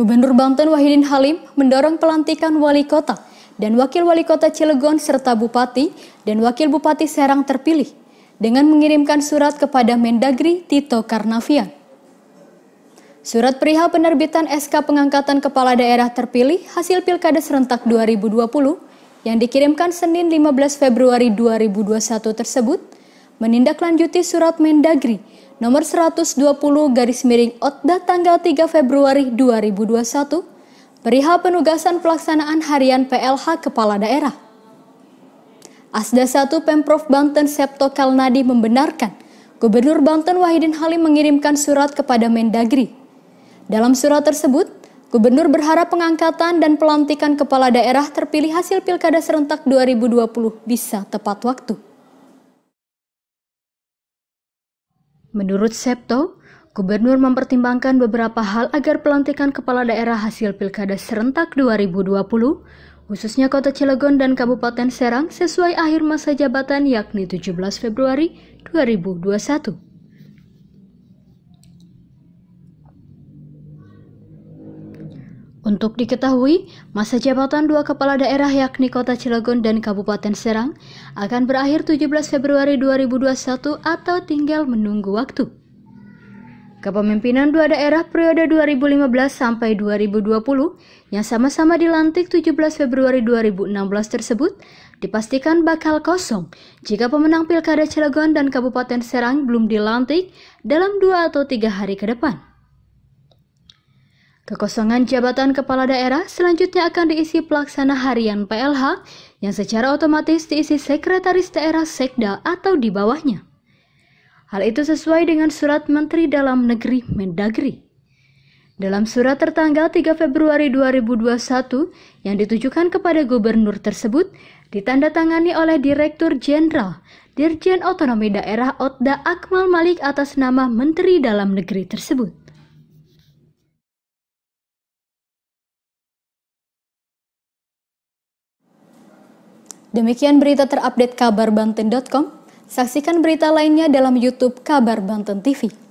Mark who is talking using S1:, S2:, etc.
S1: Gubernur Banten Wahidin Halim mendorong pelantikan wali kota dan wakil wali kota Cilegon serta bupati dan wakil bupati Serang terpilih dengan mengirimkan surat kepada Mendagri Tito Karnavian. Surat perihal penerbitan SK pengangkatan kepala daerah terpilih hasil Pilkada serentak 2020 yang dikirimkan Senin 15 Februari 2021 tersebut menindaklanjuti surat Mendagri nomor 120 garis miring Otda tanggal 3 Februari 2021 perihal penugasan pelaksanaan harian PLH kepala daerah. Asda 1 Pemprov Banten Septo Kalnadi membenarkan Gubernur Banten Wahidin Halim mengirimkan surat kepada Mendagri. Dalam surat tersebut, Gubernur berharap pengangkatan dan pelantikan kepala daerah terpilih hasil Pilkada serentak 2020 bisa tepat waktu. Menurut Septo, Gubernur mempertimbangkan beberapa hal agar pelantikan kepala daerah hasil Pilkada serentak 2020, khususnya Kota Cilegon dan Kabupaten Serang sesuai akhir masa jabatan yakni 17 Februari 2021. Untuk diketahui, masa jabatan dua kepala daerah yakni Kota Cilegon dan Kabupaten Serang akan berakhir 17 Februari 2021 atau tinggal menunggu waktu. Kepemimpinan dua daerah periode 2015 sampai 2020 yang sama-sama dilantik 17 Februari 2016 tersebut dipastikan bakal kosong jika pemenang Pilkada Cilegon dan Kabupaten Serang belum dilantik dalam dua atau tiga hari ke depan. Kekosongan jabatan kepala daerah selanjutnya akan diisi pelaksana harian PLH yang secara otomatis diisi sekretaris daerah sekda atau di bawahnya. Hal itu sesuai dengan surat Menteri Dalam Negeri Mendagri. Dalam surat tertanggal 3 Februari 2021 yang ditujukan kepada gubernur tersebut, ditandatangani oleh Direktur Jenderal Dirjen Otonomi Daerah Otda Akmal Malik atas nama Menteri Dalam Negeri tersebut. Demikian berita terupdate kabarbanten.com. Saksikan berita lainnya dalam YouTube Kabar Banten TV.